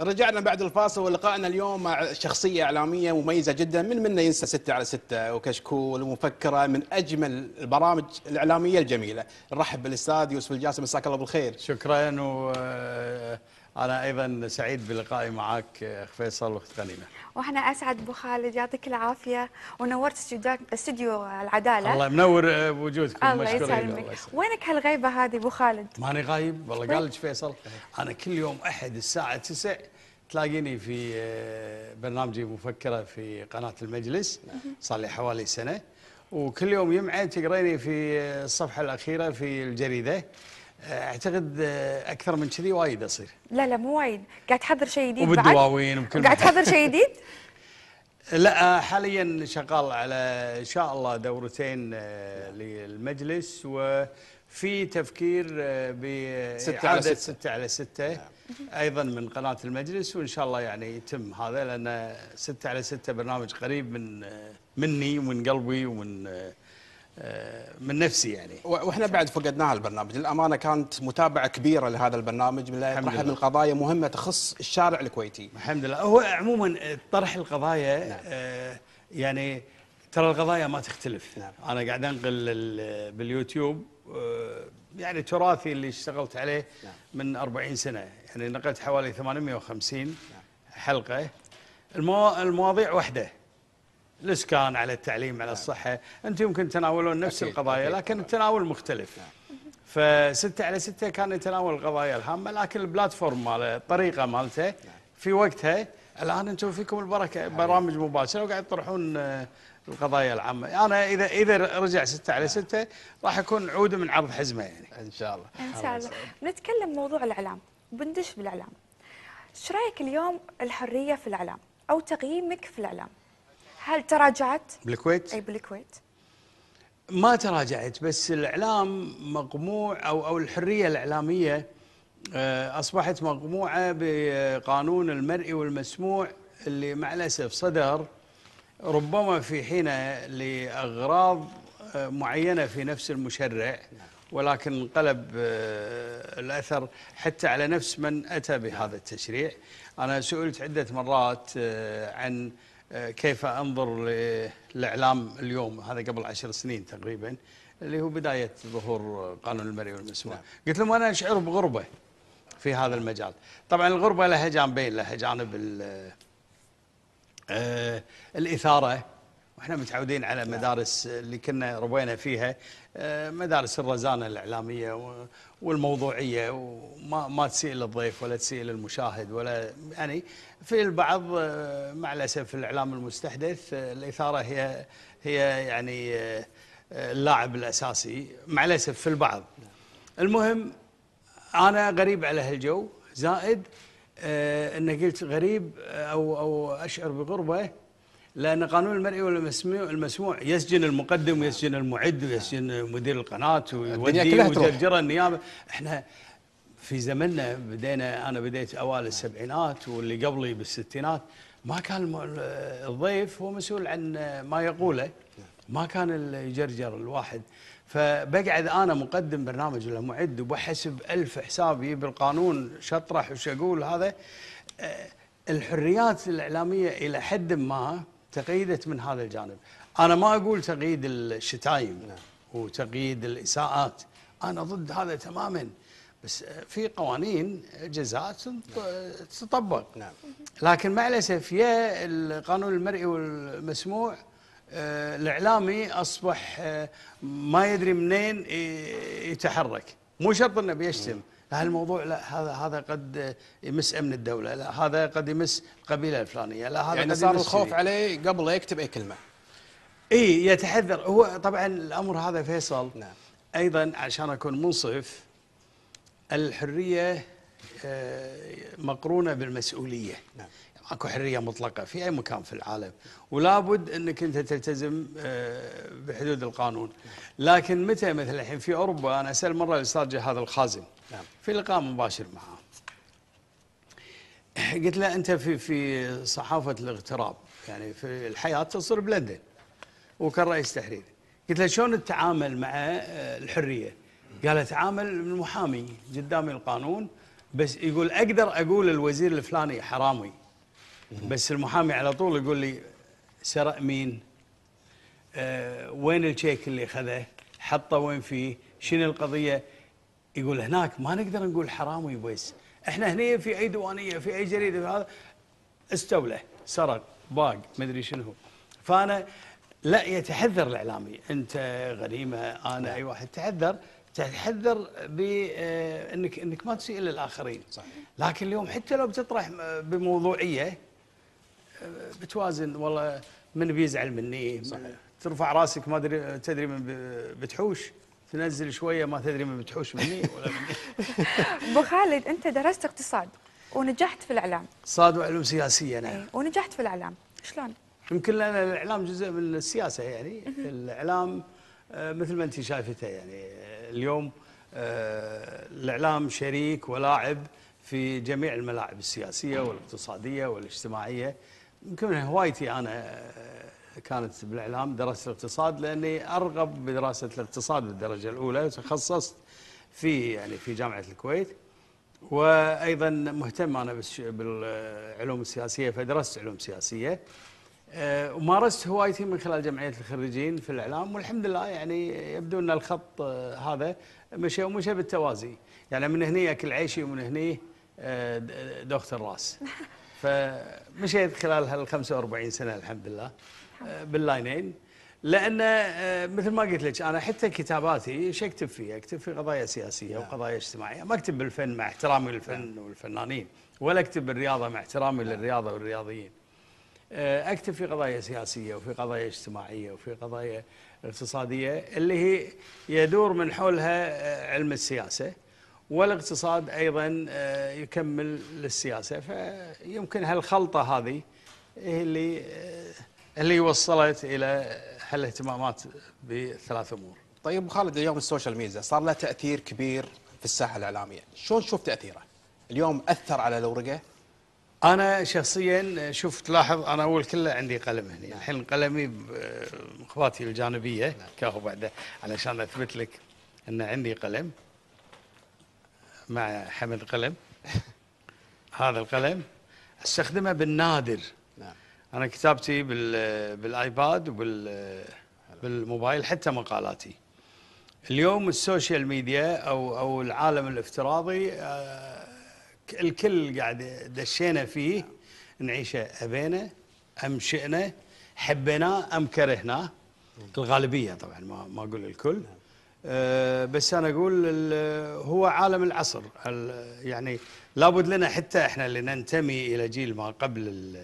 رجعنا بعد الفاصل ولقائنا اليوم مع شخصية إعلامية مميزة جدا من منا ينسى ستة على ستة وكشكول ومفكرة من أجمل البرامج الإعلامية الجميلة نرحب بالأستاذ يوسف الجاسم مساك الله بالخير شكرا و أنا أيضا سعيد بلقائي معك أخ فيصل وأخت غنيمة وإحنا أسعد أبو خالد يعطيك العافية ونورت استوديو العدالة الله منور آه، بوجودكم الله يسلمك وينك هالغيبة هذه أبو خالد؟ ماني غايب والله قال لك فيصل أنا كل يوم أحد الساعة 9 تلاقيني في آه، برنامجي مفكرة في قناة المجلس صار لي حوالي سنة وكل يوم يمعة تقريني في آه، الصفحة الأخيرة في الجريدة اعتقد آه، اكثر من كذي وايد اصير لا لا مو وايد قاعد تحضر شيء جديد وبالدواوين وبكل قاعد تحضر شيء جديد لا آه، حاليا شغال على ان شاء الله دورتين آه، للمجلس وفي تفكير ب 6 على 6 6 على 6 نعم. ايضا من قناه المجلس وان شاء الله يعني يتم هذا لان 6 على 6 برنامج قريب من مني ومن قلبي ومن من نفسي يعني واحنا بعد فقدناها البرنامج للامانه كانت متابعه كبيره لهذا البرنامج من طرح من قضايا مهمه تخص الشارع الكويتي الحمد لله هو عموما طرح القضايا نعم. آه يعني ترى القضايا ما تختلف نعم. انا قاعد انقل باليوتيوب آه يعني تراثي اللي اشتغلت عليه نعم. من 40 سنه يعني نقلت حوالي 850 نعم. حلقه المواضيع واحده الاسكان على التعليم على نعم. الصحه انتم يمكن تناولون نفس أكيد. القضايا أكيد. لكن التناول مختلف نعم. فستة على ستة كان يتناول القضايا الهامة لكن البلاتفورم ماله الطريقة مالته في وقتها الآن أنتم فيكم البركة برامج مباشرة وقاعد تطرحون آه، القضايا العامة أنا إذا إذا رجع ستة على نعم. ستة راح أكون عود من عرض حزمة يعني إن شاء الله إن شاء الله بنتكلم موضوع الإعلام بندش بالإعلام ايش رايك اليوم الحرية في الإعلام أو تقييمك في الإعلام هل تراجعت؟ بالكويت؟ اي بالكويت ما تراجعت بس الاعلام مقموع او او الحريه الاعلاميه آه، اصبحت مقموعه بقانون المرئي والمسموع اللي مع الاسف صدر ربما في حين لاغراض آه، معينه في نفس المشرع ولكن انقلب آه، الاثر حتى على نفس من اتى بهذا التشريع. انا سئلت عده مرات عن كيف انظر للاعلام اليوم هذا قبل عشر سنين تقريبا اللي هو بدايه ظهور قانون المرئي والمسموع نعم. قلت لهم انا اشعر بغربه في هذا المجال طبعا الغربه لها جانبين لها جانب آه، الاثاره واحنا متعودين على مدارس اللي كنا ربينا فيها آه، مدارس الرزانه الاعلاميه والموضوعيه وما ما تسيء للضيف ولا تسيء للمشاهد ولا يعني في البعض آه، مع الاسف في الاعلام المستحدث آه، الاثاره هي هي يعني اللاعب الاساسي مع الاسف في البعض المهم انا غريب على هالجو زائد انه قلت غريب او او اشعر بغربه لأن قانون المرئي والمسموع المسموع يسجن المقدم ويسجن المعد ويسجن مدير القناة ويودي وجرجر النيابة احنا في زمننا بدينا أنا بديت أوائل السبعينات واللي قبلي بالستينات ما كان الضيف هو مسؤول عن ما يقوله ما كان يجرجر الواحد فبقعد انا مقدم برنامج ولا معد وبحسب الف حسابي بالقانون شطرح وش اقول هذا أه، الحريات الاعلاميه الى حد ما تقيدت من هذا الجانب أنا ما أقول تقييد الشتايم نعم. وتقييد الإساءات أنا ضد هذا تماما بس في قوانين جزاء تطبق نعم. لكن مع الأسف يا القانون المرئي والمسموع آه، الإعلامي أصبح آه، ما يدري منين يتحرك مو شرط أنه بيشتم هالموضوع لا هذا هذا قد يمس امن الدوله لا هذا قد يمس القبيله الفلانيه لا هذا يعني قد صار الخوف فيه. عليه قبل يكتب اي كلمه اي يتحذر هو طبعا الامر هذا فيصل نعم. ايضا عشان اكون منصف الحريه آه، مقرونه بالمسؤوليه نعم. ماكو حريه مطلقه في اي مكان في العالم ولابد انك انت تلتزم آه، بحدود القانون لكن متى مثل الحين في اوروبا انا اسال مره الاستاذ جهاد الخازن نعم. في لقاء مباشر معه قلت له انت في في صحافه الاغتراب يعني في الحياه تصير بلندن وكان رئيس تحرير قلت له شلون تتعامل مع آه، الحريه؟ قال اتعامل محامي قدامي القانون بس يقول اقدر اقول الوزير الفلاني حرامي بس المحامي على طول يقول لي سرق مين آه وين الشيك اللي اخذه حطه وين فيه شنو القضيه يقول هناك ما نقدر نقول حرام ويبس احنا هنا في اي ديوانيه في اي جريده في هذا استولى سرق باق ما ادري شنو فانا لا يتحذر الاعلامي انت غريمه انا اي واحد تحذر تتحذر بانك آه، انك ما تسيء للاخرين صحيح. لكن اليوم حتى لو بتطرح بموضوعيه بتوازن والله من بيزعل مني صحيح. ترفع راسك ما ادري تدري من بتحوش تنزل شويه ما تدري من بتحوش مني ولا مني ابو خالد انت درست اقتصاد ونجحت في الاعلام اقتصاد وعلوم سياسيه نعم ايه ونجحت في الاعلام شلون؟ يمكن لان الاعلام جزء من السياسه يعني الاعلام آه، مثل ما انت شايفته يعني اليوم آه، الاعلام شريك ولاعب في جميع الملاعب السياسيه والاقتصاديه والاجتماعيه يمكن هوايتي انا آه، كانت بالاعلام درست الاقتصاد لاني ارغب بدراسه الاقتصاد بالدرجه الاولى تخصصت في يعني في جامعه الكويت وايضا مهتم انا بالعلوم السياسيه فدرست علوم سياسيه آه، ومارست هوايتي من خلال جمعيه الخريجين في الاعلام والحمد لله يعني يبدو ان الخط آه، هذا مشى ومشى بالتوازي يعني من هني اكل عيشي ومن هني دوخه الراس فمشيت خلال هال 45 سنه الحمد لله آه، باللاينين لان آه، مثل ما قلت لك انا حتى كتاباتي ايش اكتب فيها؟ اكتب في قضايا سياسيه نعم. وقضايا اجتماعيه، ما اكتب بالفن مع احترامي للفن نعم. والفنانين، ولا اكتب بالرياضه مع احترامي نعم. للرياضه والرياضيين. آه، اكتب في قضايا سياسيه وفي قضايا اجتماعيه وفي قضايا اقتصاديه اللي هي يدور من حولها علم السياسه. والاقتصاد أيضا آه، يكمل للسياسة فيمكن هالخلطة هذه هي اللي آه، اللي وصلت إلى هالاهتمامات بالثلاث أمور طيب أبو خالد اليوم السوشيال ميديا صار له تأثير كبير في الساحة الإعلامية شلون تشوف تأثيره؟ اليوم أثر على الورقه؟ أنا شخصيا شوف تلاحظ أنا أول كله عندي قلم هنا نعم. الحين قلمي بمخباتي آه، الجانبية نعم. كاهو بعده علشان أثبت لك أن عندي قلم مع حمل قلم هذا القلم استخدمه بالنادر نعم. انا كتابتي بال بالايباد وبال بالموبايل حتى مقالاتي اليوم السوشيال ميديا او او العالم الافتراضي آه، الكل قاعد دشينا فيه نعيشه ابينا ام شئنا حبيناه ام كرهناه نعم. الغالبيه طبعا ما ما اقول الكل نعم. آه، بس انا اقول هو عالم العصر يعني لابد لنا حتى احنا اللي ننتمي الى جيل ما قبل الـ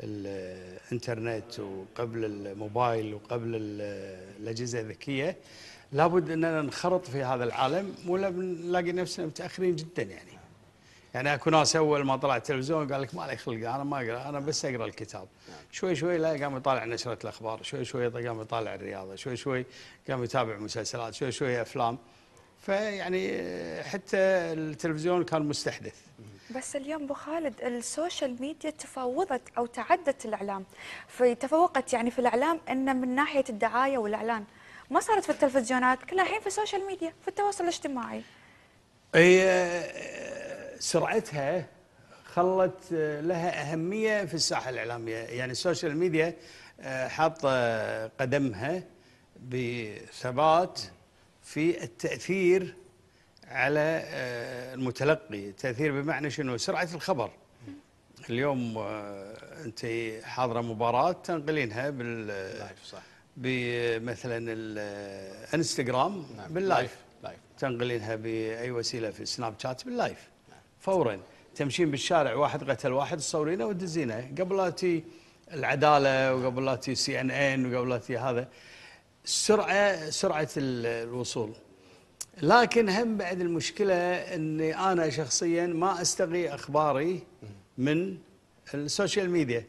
الانترنت وقبل الموبايل وقبل الاجهزه الذكيه لابد اننا ننخرط في هذا العالم ولا بنلاقي نفسنا متاخرين جدا يعني يعني اكو ناس اول ما طلع التلفزيون قال لك ما لي خلق انا ما اقرا انا بس اقرا الكتاب نعم. شوي شوي لا قام يطالع نشره الاخبار شوي شوي قام يطالع الرياضه شوي شوي قام يتابع مسلسلات شوي شوي افلام فيعني حتى التلفزيون كان مستحدث بس اليوم ابو خالد السوشيال ميديا تفاوضت او تعدت الاعلام فتفوقت يعني في الاعلام ان من ناحيه الدعايه والاعلان ما صارت في التلفزيونات كلها الحين في السوشيال ميديا في التواصل الاجتماعي اي سرعتها خلت آه، لها أهمية في الساحة الإعلامية يعني السوشيال ميديا آه، حاطة آه، قدمها بثبات في التأثير على المتلقي التأثير بمعنى شنو سرعة الخبر اليوم أنت حاضرة مباراة تنقلينها بال صح بمثلا الانستغرام باللايف تنقلينها باي وسيله في سناب شات باللايف فورا تمشين بالشارع واحد قتل واحد تصورينه وتدزينه قبل لا تي العداله وقبل لا تي سي ان ان وقبل لا تي هذا السرعه سرعه الوصول لكن هم بعد المشكله اني انا شخصيا ما استغي اخباري من السوشيال ميديا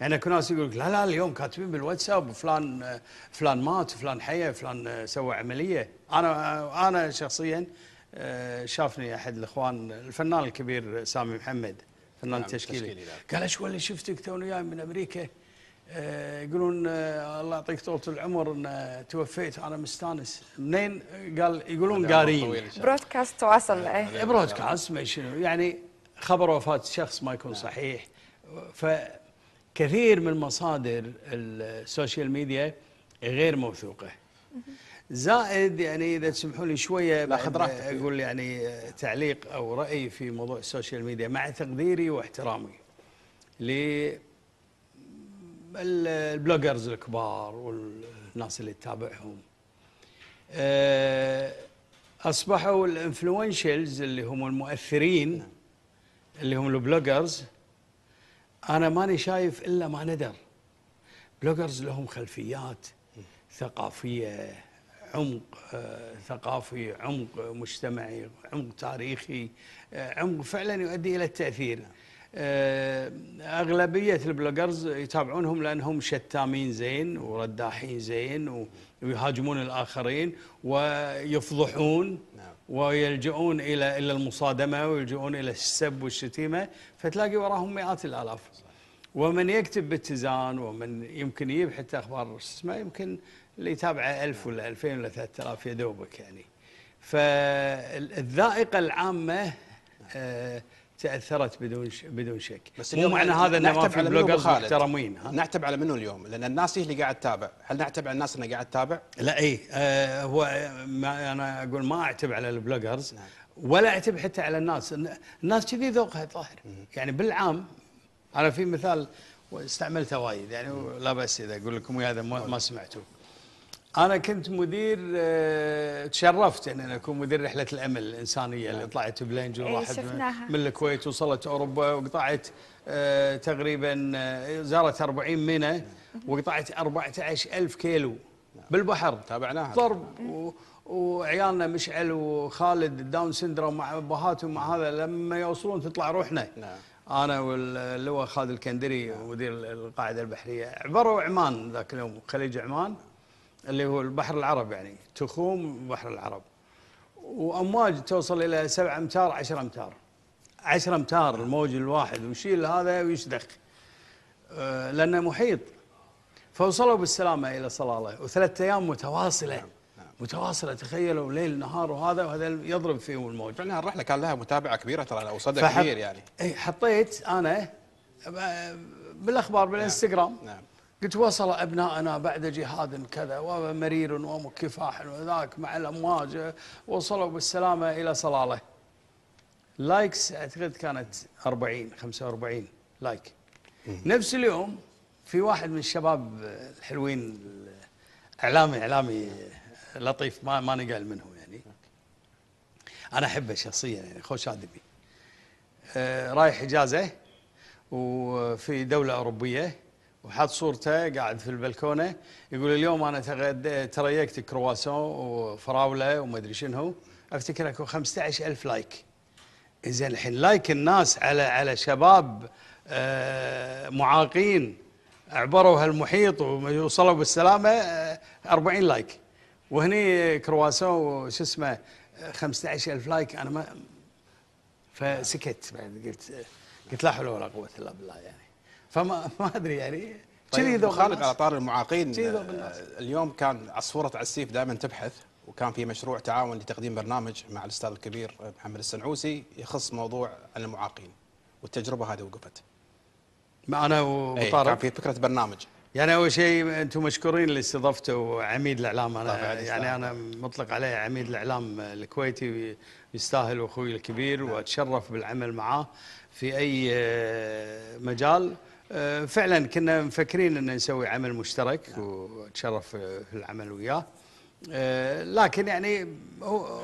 يعني اكو ناس يقول لا لا اليوم كاتبين بالواتساب فلان فلان مات فلان حي فلان سوى عمليه انا انا شخصيا آه، شافني احد الاخوان الفنان الكبير سامي محمد فنان نعم تشكيلي نعم. قال ايش اللي شفتك توني جاي من امريكا آه، يقولون آه، الله يعطيك طولة العمر ان توفيت انا مستانس منين قال يقولون قارين برودكاست تواصل ايه برودكاست ما شنو يعني خبر وفاة شخص ما يكون نعم. صحيح فكثير من مصادر السوشيال ميديا غير موثوقه زائد يعني اذا تسمحوا لي شويه باخذ راحتك اقول يعني تعليق او راي في موضوع السوشيال ميديا مع تقديري واحترامي ل البلوجرز الكبار والناس اللي تتابعهم آه، اصبحوا الانفلونشلز اللي هم المؤثرين اللي هم البلوجرز انا ماني شايف الا ما ندر بلوجرز لهم خلفيات ثقافيه عمق آه، ثقافي عمق مجتمعي عمق تاريخي آه، عمق فعلا يؤدي إلى التأثير نعم. آه، أغلبية البلوجرز يتابعونهم لأنهم شتامين زين ورداحين زين ويهاجمون الآخرين ويفضحون نعم. ويلجؤون إلى إلى المصادمة ويلجؤون إلى السب والشتيمة فتلاقي وراهم مئات الآلاف ومن يكتب باتزان ومن يمكن يجيب حتى أخبار اسمه يمكن اللي يتابعه 1000 ولا 2000 ولا 3000 يا دوبك يعني فالذائقه العامه آه، تاثرت بدون ش... بدون شك بس مو معنى هذا انه ما في بلوجرز محترمين ها؟ نعتب على منو اليوم؟ لان الناس هي اللي قاعد تتابع، هل نعتب على الناس انها قاعد تتابع؟ لا اي آه هو آه، ما انا اقول ما اعتب على البلوجرز نعم. ولا اعتب حتى على الناس، الناس كذي ذوقها طاهر يعني بالعام انا في مثال استعملته وايد يعني لا باس اذا اقول لكم هذا ما, ما سمعتوه انا كنت مدير آه، تشرفت يعني انا اكون مدير رحله الامل الانسانيه اللي طلعت بلنج إيه، وراحت من الكويت وصلت اوروبا وقطعت آه، تقريبا آه، زارت 40 مينا وقطعت 14000 كيلو بالبحر تابعناها ضرب وعيالنا مشعل وخالد داون سندروم مع ابهاتهم مع هذا لما يوصلون تطلع روحنا نعم. انا واللواء خالد الكندري مدير القاعده البحريه عبروا عمان ذاك اليوم خليج عمان اللي هو البحر العرب يعني تخوم بحر العرب وامواج توصل الى 7 امتار 10 امتار 10 امتار الموج الواحد ويشيل هذا ويشدخ آه، لانه محيط فوصلوا بالسلامه الى صلاله وثلاث ايام متواصله نعم،, نعم. متواصله تخيلوا ليل نهار وهذا وهذا يضرب فيهم الموج فعلا يعني الرحله كان لها متابعه كبيره ترى او صدى كبير يعني اي حطيت انا آه، بالاخبار نعم، بالانستغرام نعم. نعم. قلت وصل أبنائنا بعد جهاد كذا ومرير ومكفاح وذاك مع الأمواج وصلوا بالسلامة إلى صلالة لايكس أعتقد كانت 40 45 لايك نفس اليوم في واحد من الشباب الحلوين إعلامي إعلامي لطيف ما ما نقال منه يعني أنا أحبه شخصيا يعني خوش أدبي آه، رايح إجازة وفي دولة أوروبية وحط صورته قاعد في البلكونه يقول اليوم انا تغد... تريقت كرواسون وفراوله وما ادري شنو افتكر اكو 15000 لايك زين الحين لايك الناس على على شباب آه، معاقين عبروا هالمحيط ووصلوا بالسلامه 40 آه، لايك وهني كرواسون وش اسمه 15000 آه، لايك انا ما فسكت بعد قلت قلت لا حول ولا قوه الا بالله يعني فما ما ادري يعني كذي طيب خالد على طار المعاقين آه، اليوم كان عصفوره عسيف دائما تبحث وكان في مشروع تعاون لتقديم برنامج مع الاستاذ الكبير محمد السنعوسي يخص موضوع المعاقين والتجربه هذه وقفت. ما انا إيه، وطارق كان في فكره برنامج. يعني اول شيء انتم مشكورين اللي استضفتوا عميد الاعلام انا يعني انا مطلق عليه عميد الاعلام الكويتي يستاهل اخوي الكبير نعم. واتشرف بالعمل معاه في اي آه، مجال آه، فعلا كنا مفكرين ان نسوي عمل مشترك وتشرف في العمل وياه آه، لكن يعني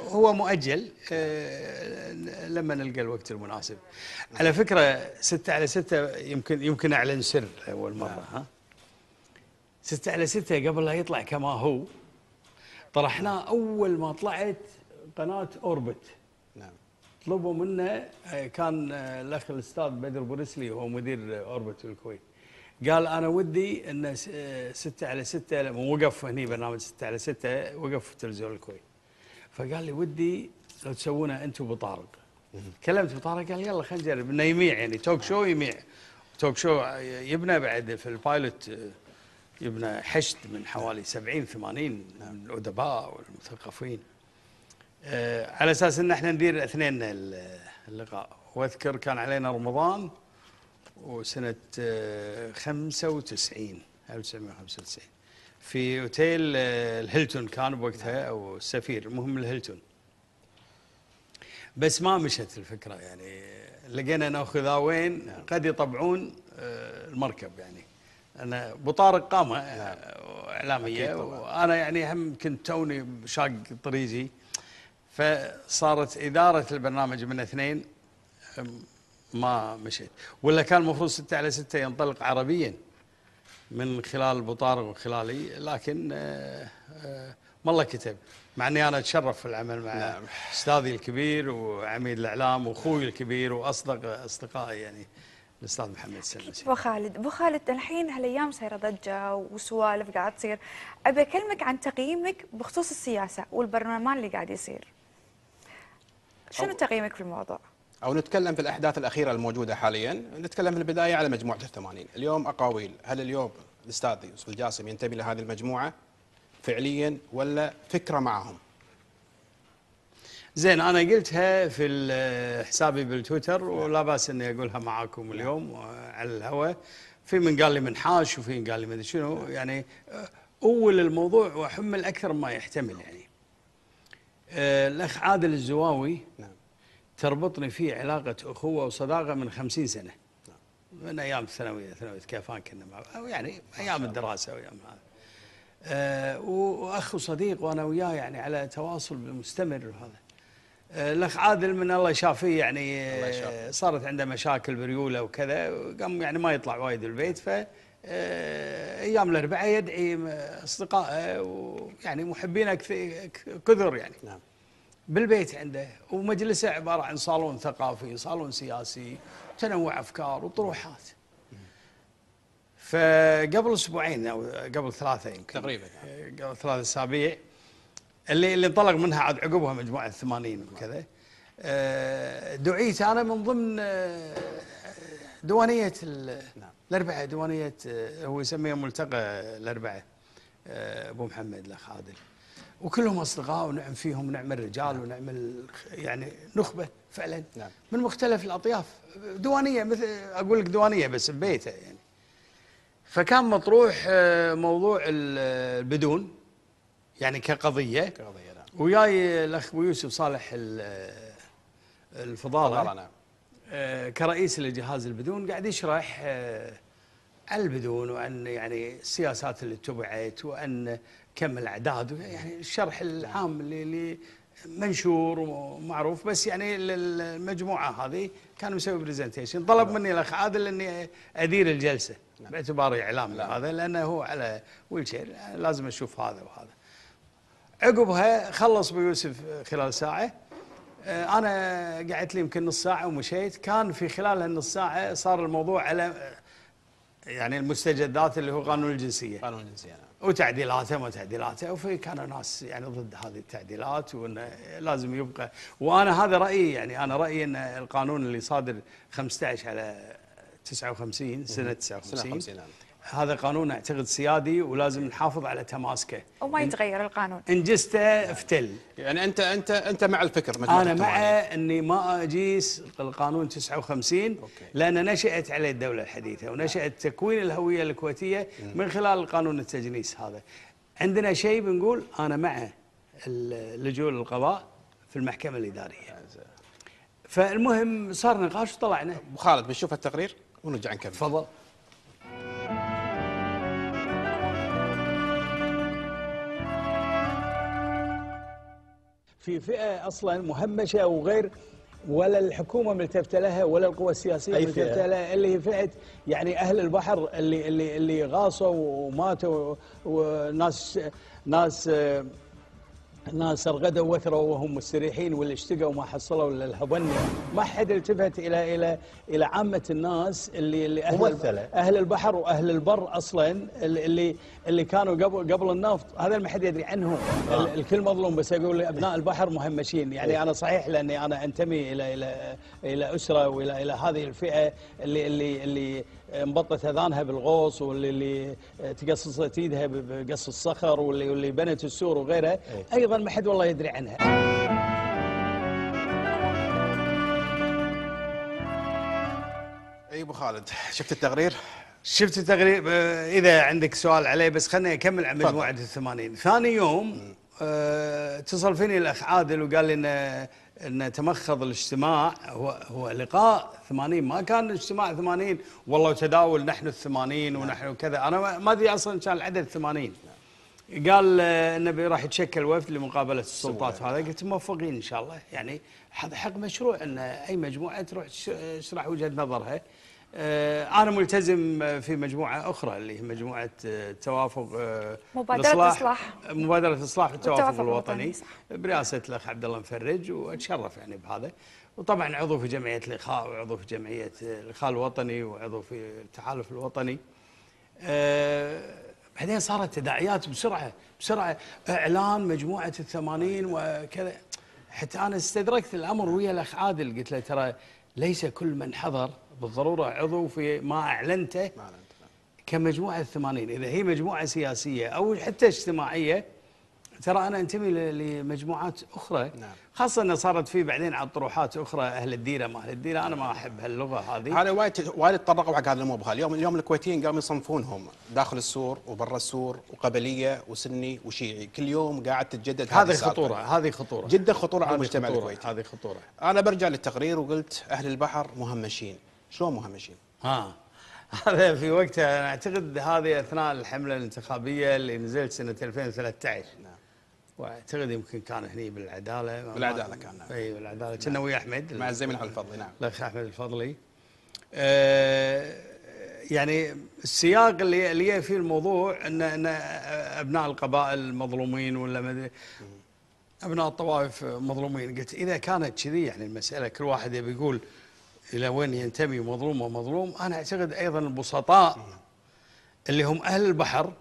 هو مؤجل آه، لما نلقى الوقت المناسب على فكره ستة على ستة يمكن يمكن اعلن سر اول مره نعم. ها ستة على ستة قبل لا يطلع كما هو طرحناه اول ما طلعت قناه اوربت طلبوا منا آه، كان آه، الاخ الاستاذ بدر بورسلي هو مدير اوربت الكويت قال انا ودي ان 6 آه، على 6 لما وقف هني برنامج 6 على 6 وقف في تلفزيون الكويت فقال لي ودي لو تسوونه انتم ابو طارق كلمت ابو طارق قال يلا خلينا نجرب انه يميع يعني توك شو يميع توك شو يبنى بعد في البايلوت يبنى حشد من حوالي 70 80 من الادباء والمثقفين آه، على اساس ان احنا ندير اثنين اللقاء واذكر كان علينا رمضان وسنه 95 آه، 1995 في اوتيل آه، الهيلتون كان بوقتها او السفير المهم الهيلتون بس ما مشت الفكره يعني لقينا ناخذ وين نعم. قد يطبعون المركب يعني انا ابو طارق قامه نعم. اعلاميه وانا يعني هم كنت توني شاق طريقي فصارت إدارة البرنامج من اثنين ما مشيت ولا كان المفروض ستة على ستة ينطلق عربيا من خلال أبو طارق وخلالي لكن آه، آه، ما الله كتب مع اني انا اتشرف في العمل مع نعم. استاذي الكبير وعميد الاعلام واخوي الكبير واصدق اصدقائي يعني الاستاذ محمد السلمي ابو خالد ابو خالد الحين هالايام صايره ضجه وسوالف قاعد تصير ابي اكلمك عن تقييمك بخصوص السياسه والبرلمان اللي قاعد يصير شنو تقييمك في الموضوع؟ او نتكلم في الاحداث الاخيره الموجوده حاليا، نتكلم في البدايه على مجموعه الثمانين، اليوم اقاويل، هل اليوم الاستاذ يوسف الجاسم ينتمي لهذه المجموعه فعليا ولا فكره معهم؟ زين انا قلتها في حسابي بالتويتر ولا باس اني اقولها معاكم نعم. اليوم على الهواء في من قال لي منحاش وفي من قال لي ما ادري شنو يعني اول الموضوع واحمل اكثر ما يحتمل يعني آه، الأخ عادل الزواوي نعم تربطني فيه علاقة أخوة وصداقة من خمسين سنة نعم من أيام الثانوية ثانوية كيفان كنا مع أو يعني أيام الدراسة وأيام هذا أه وأخ وصديق وأنا وياه يعني على تواصل مستمر وهذا آه، الاخ عادل من الله يشافيه يعني الله آه، صارت عنده مشاكل بريوله وكذا قام يعني ما يطلع وايد البيت ف آه، ايام الاربعاء يدعي اصدقائه آه، ويعني محبين كثر يعني نعم. بالبيت عنده ومجلسه عباره عن صالون ثقافي صالون سياسي تنوع افكار وطروحات فقبل اسبوعين او قبل ثلاثه يمكن تقريبا نعم. آه، قبل ثلاث اسابيع اللي اللي انطلق منها عاد عقبها مجموعه 80 نعم. وكذا دعيت انا من ضمن دوانيه نعم الأربعة ديوانية آه، هو يسميها ملتقى الأربعة آه، أبو محمد الأخ عادل وكلهم أصدقاء ونعم فيهم نعم الرجال نعم. ونعم يعني نخبة فعلا نعم. من مختلف الأطياف ديوانيه مثل أقول لك ديوانيه بس ببيته يعني فكان مطروح آه، موضوع البدون يعني كقضية كقضية نعم وياي الأخ أبو يوسف صالح الفضالة نعم آه، كرئيس لجهاز البدون قاعد يشرح آه، البدون وأن يعني السياسات اللي اتبعت وأن كم الأعداد يعني الشرح العام اللي, منشور ومعروف بس يعني المجموعة هذه كانوا مسوي برزنتيشن طلب نعم. مني الأخ عادل أني أدير الجلسة نعم. باعتباري إعلام نعم. هذا لأنه هو على ويل لازم أشوف هذا وهذا عقبها خلص بيوسف خلال ساعة آه، انا قعدت لي يمكن نص ساعه ومشيت كان في خلال هالنص ساعه صار الموضوع على آه، يعني المستجدات اللي هو قانون الجنسيه قانون الجنسيه نعم وتعديلاته ما تعديلاته وفي كانوا ناس يعني ضد هذه التعديلات وانه آه، لازم يبقى وانا هذا رايي يعني انا رايي ان القانون اللي صادر 15 على 59 سنه 59 سنه 59 نعم هذا قانون اعتقد سيادي ولازم نحافظ على تماسكه وما يتغير القانون انجزته افتل يعني انت انت انت مع الفكر انا مع اني ما اجيس القانون 59 أوكي. لان نشات عليه الدوله الحديثه ونشات تكوين الهويه الكويتيه من خلال القانون التجنيس هذا عندنا شيء بنقول انا مع اللجوء للقضاء في المحكمه الاداريه آه، فالمهم صار نقاش وطلعنا ابو خالد بنشوف التقرير ونرجع نكمل تفضل في فئه اصلا مهمشه وغير ولا الحكومه ملتفته لها ولا القوى السياسيه ملتفته لها اللي هي فئه يعني اهل البحر اللي اللي اللي غاصوا وماتوا وناس ناس ناصر غدوا وثروا وهم مستريحين واللي اشتقوا ما حصلوا الا الهبنه ما حد التفت الى الى الى عامه الناس اللي اللي اهل ممثلة. اهل البحر واهل البر اصلا اللي اللي كانوا قبل قبل النفط هذا ما حد يدري عنهم آه. الكل مظلوم بس اقول لي ابناء البحر مهمشين يعني إيه. انا صحيح لاني انا انتمي الى الى الى اسره والى الى هذه الفئه اللي اللي اللي مبطت اذانها بالغوص واللي اللي تقصصت ايدها بقص الصخر واللي واللي بنت السور وغيرها إيه. ايضا ما حد والله يدري عنها. اي ابو خالد شفت التقرير؟ شفت التقرير اذا عندك سؤال عليه بس خليني اكمل عن مجموعه ال 80 ثاني يوم آه، اتصل فيني الاخ عادل وقال لي انه ان تمخض الاجتماع هو هو لقاء 80 ما كان الاجتماع 80 والله تداول نحن ال 80 ونحن كذا انا ما ادري اصلا كان العدد 80 قال انه راح يتشكل وفد لمقابله السلطات وهذا قلت موفقين ان شاء الله يعني هذا حق مشروع ان اي مجموعه تروح آه، تشرح وجهه نظرها آه، انا ملتزم آه، في مجموعه اخرى اللي هي مجموعه آه، توافق مبادره الاصلاح مبادره اصلاح والتوافق الوطني برئاسه الاخ عبد الله مفرج واتشرف يعني بهذا وطبعا عضو في جمعيه الاخاء وعضو في جمعيه الاخاء الوطني وعضو في التحالف الوطني بعدين صارت تداعيات بسرعه بسرعه اعلان مجموعه الثمانين وكذا حتى انا استدركت الامر ويا الاخ عادل قلت له ترى ليس كل من حضر بالضروره عضو في ما اعلنته ما اعلنته نعم. كمجموعه الثمانين اذا هي مجموعه سياسيه او حتى اجتماعيه ترى انا انتمي لمجموعات اخرى نعم. خاصه انه صارت في بعدين على طروحات اخرى اهل الديره ما اهل الديره انا ما احب هاللغه هذه انا وايد وايد تطرقوا حق هذا الموضوع اليوم اليوم الكويتيين قاموا يصنفونهم داخل السور وبرا السور وقبليه وسني وشيعي كل يوم قاعد تتجدد هذه خطوره هذه خطوره جدا خطوره على المجتمع خطورة. الكويتي هذه خطوره انا برجع للتقرير وقلت اهل البحر مهمشين شلون مهمشين؟ ها هذا في وقتها انا اعتقد هذه اثناء الحمله الانتخابيه اللي نزلت سنه 2013 نعم. واعتقد يمكن كان هني بالعداله بالعداله كان نعم اي بالعداله نعم. كنا ويا احمد مع الزميل احمد الفضلي نعم الاخ احمد الفضلي آه، يعني السياق اللي اللي فيه الموضوع ان ان ابناء القبائل مظلومين ولا ما ادري ابناء الطوائف مظلومين قلت اذا كانت كذي يعني المساله كل واحد يبي يقول الى وين ينتمي مظلوم ومظلوم انا اعتقد ايضا البسطاء اللي هم اهل البحر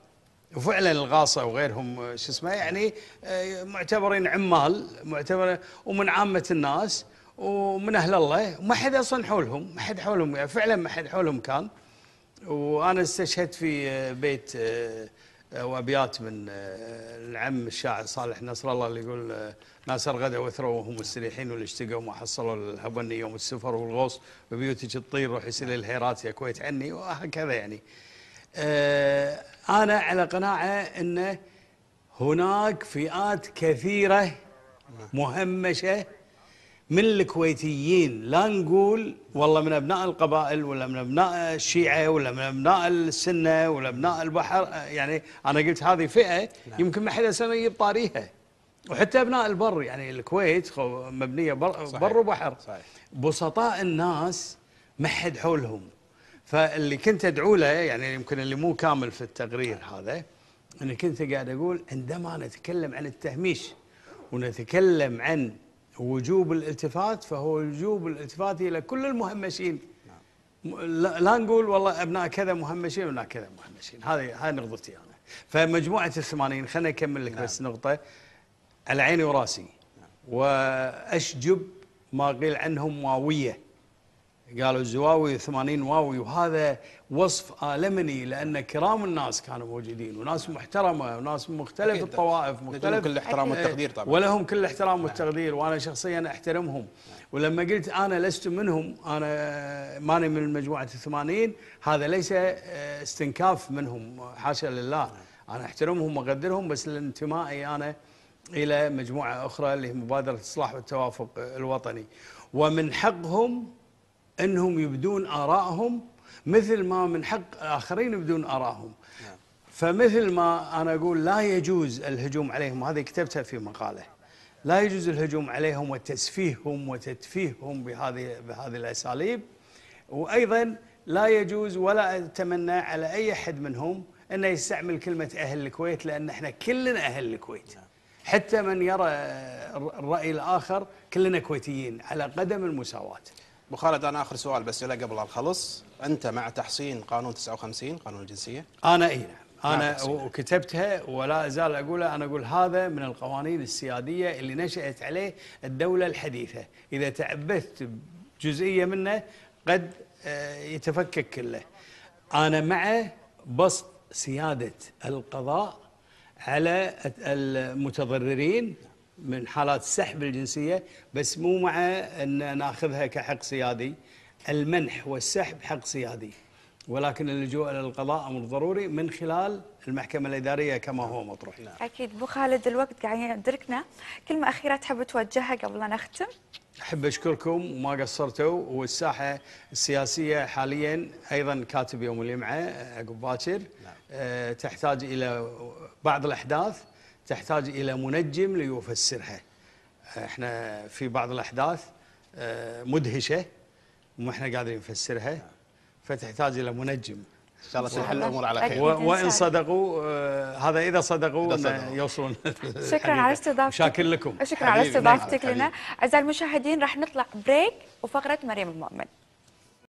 وفعلا الغاصه وغيرهم شو اسمه يعني آه، معتبرين عمال معتبرين ومن عامه الناس ومن اهل الله ما حد اصلا حولهم ما حد حولهم يعني فعلا ما حد حولهم كان وانا استشهدت في آه، بيت آه، وابيات من العم الشاعر صالح نصر الله اللي يقول ناصر غدا وهم مستريحين واللي اشتقوا ما حصلوا الهبني يوم السفر والغوص وبيوتك تطير روح يسيل الهيرات يا كويت عني وهكذا يعني آه، أنا على قناعة أن هناك فئات كثيرة مهمشة من الكويتيين لا نقول والله من أبناء القبائل ولا من أبناء الشيعة ولا من أبناء السنة ولا أبناء البحر يعني أنا قلت هذه فئة نعم. يمكن ما حد يجيب طاريها وحتى أبناء البر يعني الكويت مبنية بر, صحيح. بر وبحر صحيح. بسطاء الناس ما حد حولهم فاللي كنت ادعو له يعني يمكن اللي مو كامل في التقرير هذا اني كنت قاعد اقول عندما نتكلم عن التهميش ونتكلم عن وجوب الالتفات فهو وجوب الالتفات الى كل المهمشين نعم. لا, لا نقول والله ابناء كذا مهمشين وابناء كذا مهمشين هذه هاي نقطتي انا فمجموعه الثمانين خليني اكمل لك نعم. بس نقطه على عيني وراسي نعم. واشجب ما قيل عنهم ماويه قالوا الزواوي 80 واوي وهذا وصف آلمني لأن كرام الناس كانوا موجودين وناس محترمة وناس من مختلف الطوائف مختلف كل الاحترام والتقدير طبعا ولهم كل الاحترام نعم. والتقدير وأنا شخصيا أحترمهم ولما قلت أنا لست منهم أنا ماني من مجموعة الثمانين هذا ليس آه، استنكاف منهم حاشا لله أنا أحترمهم وأقدرهم بس لانتمائي أنا إلى مجموعة أخرى اللي هي مبادرة الإصلاح والتوافق الوطني ومن حقهم انهم يبدون ارائهم مثل ما من حق اخرين يبدون ارائهم نعم. فمثل ما انا اقول لا يجوز الهجوم عليهم وهذه كتبتها في مقاله لا يجوز الهجوم عليهم وتسفيههم وتتفيههم بهذه بهذه الاساليب وايضا لا يجوز ولا اتمنى على اي احد منهم انه يستعمل كلمه اهل الكويت لان احنا كلنا اهل الكويت نعم. حتى من يرى الراي الاخر كلنا كويتيين على قدم المساواه ابو خالد انا اخر سؤال بس له قبل الخلص انت مع تحسين قانون 59 قانون الجنسيه؟ انا اي نعم انا وكتبتها ولا ازال اقولها انا اقول هذا من القوانين السياديه اللي نشات عليه الدوله الحديثه، اذا تعبثت بجزئيه منه قد آه، يتفكك كله. انا مع بسط سياده القضاء على المتضررين من حالات سحب الجنسيه بس مو مع ان ناخذها كحق سيادي المنح والسحب حق سيادي ولكن اللجوء الى القضاء امر ضروري من خلال المحكمه الاداريه كما هو مطروح نعم. اكيد ابو خالد الوقت قاعد يدركنا كلمه اخيره تحب توجهها قبل ان نختم احب اشكركم وما قصرتوا والساحه السياسيه حاليا ايضا كاتب يوم الجمعه عقب باكر نعم. أه تحتاج الى بعض الاحداث تحتاج إلى منجم ليفسرها احنا في بعض الأحداث آه، مدهشة وما احنا قادرين نفسرها فتحتاج إلى منجم ان شاء الله تنحل الامور على خير وان صدقوا آه، هذا اذا صدقوا يوصلون شكرا على استضافتك شاكر لكم شكرا على استضافتك نعم. لنا اعزائي المشاهدين راح نطلع بريك وفقره مريم المؤمن